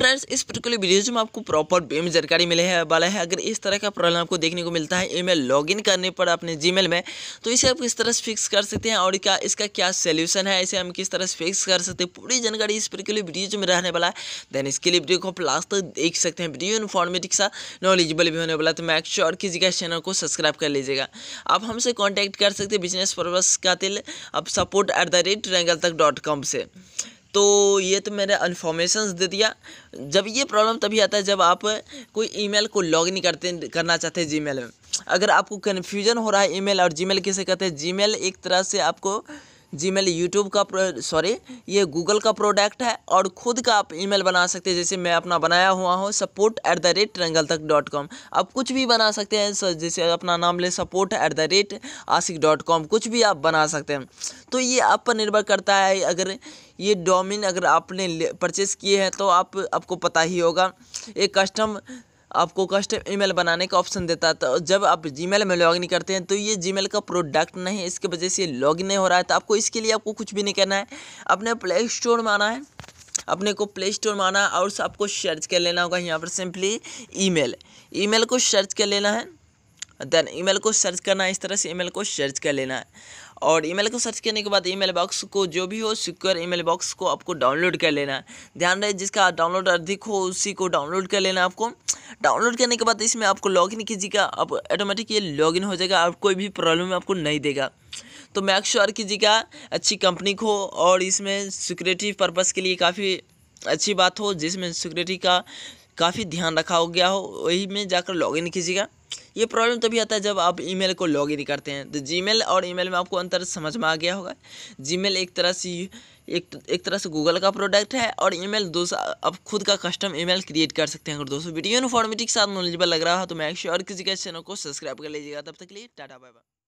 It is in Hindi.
फ्रेंड्स इस पर्टिकुलर वीडियो में आपको प्रॉपर बेम जानकारी मिले है वाला है अगर इस तरह का प्रॉब्लम आपको देखने को मिलता है ईमेल लॉगिन करने पर अपने जीमेल में तो इसे आप किस तरह से फिक्स कर सकते हैं और क्या इसका क्या सोल्यूशन है इसे हम किस तरह से फिक्स कर सकते हैं पूरी जानकारी इस पर्टिकुलर वीडियो में रहने वाला है देन इसके लिए वीडियो को आप लास्ट तक देख सकते हैं वीडियो इन्फॉर्मेटिव सा नॉलेजेबल भी होने वाला तो मैक श्योर किसी का चैनल को सब्सक्राइब कर लीजिएगा आप हमसे कॉन्टैक्ट कर सकते हैं बिजनेस पर्पज का तिल अब support at the rate triangle तक डॉट कॉम से तो ये तो मैंने इन्फॉर्मेशन दे दिया जब ये प्रॉब्लम तभी आता है जब आप कोई ईमेल को लॉग इन करते करना चाहते हैं जीमेल में अगर आपको कन्फ्यूजन हो रहा है ईमेल और जीमेल किसे कहते हैं जीमेल एक तरह से आपको जीमेल यूट्यूब का सॉरी ये गूगल का प्रोडक्ट है और खुद का आप ईमेल बना सकते हैं जैसे मैं अपना बनाया हुआ हूँ support at the rate triangle तक डॉट कॉम आप कुछ भी बना सकते हैं जैसे अपना नाम ले support at the rate Ashiq dot com कुछ भी आप बना सकते हैं तो ये आप पर निर्भर करता है अगर ये डोमिन अगर आपने परचेस किए हैं तो आप आपको पता ही होगा एक कस्टम आपको कस्टम ईमेल बनाने का ऑप्शन देता है तो जब आप जीमेल में लॉगिन करते हैं तो ये जीमेल का प्रोडक्ट नहीं है इसके वजह से लॉगिन नहीं हो रहा है तो आपको इसके लिए आपको कुछ भी नहीं करना है अपने प्ले स्टोर में आना है अपने को प्ले स्टोर में आना है और आपको सर्च कर लेना होगा यहाँ पर सिंपली ईमेल ईमेल को सर्च कर लेना है देन ईमेल को सर्च करना है इस तरह से ईमेल को सर्च कर लेना है और ईमेल को सर्च करने के बाद ईमेल बॉक्स को जो भी हो सिक्योर ईमेल बॉक्स को आपको डाउनलोड कर लेना है ध्यान रहे जिसका डाउनलोड अधिक हो उसी को डाउनलोड कर लेना आपको डाउनलोड करने के बाद तो इसमें आपको लॉगिन कीजिएगा आप ऑटोमेटिक ये लॉगिन हो जाएगा आप कोई भी प्रॉब्लम आपको नहीं देगा तो मैक श्योर कीजिएगा अच्छी कंपनी को और इसमें सिक्योरिटी पर्पज़ के लिए काफ़ी अच्छी बात हो जिसमें सिक्योरिटी का काफ़ी ध्यान रखा हो गया हो वही में जाकर लॉगिन कीजिएगा ये प्रॉब्लम तभी आता है जब आप ईमेल को लॉग इन करते हैं तो जीमेल और ईमेल में आपको अंतर समझ में आ गया होगा जीमेल एक तरह से एक एक तरह से गूगल का प्रोडक्ट है और ईमेल दो आप खुद का कस्टम ईमेल क्रिएट कर सकते हैं अगर दोस्तों वीडियो इन्फॉर्मेटिव के साथ नॉलेजबल लग रहा हो तो मैक श्योर किसी के चैनल को सब्सक्राइब कर लीजिएगा तब तक के लिए टाटा बाय बाय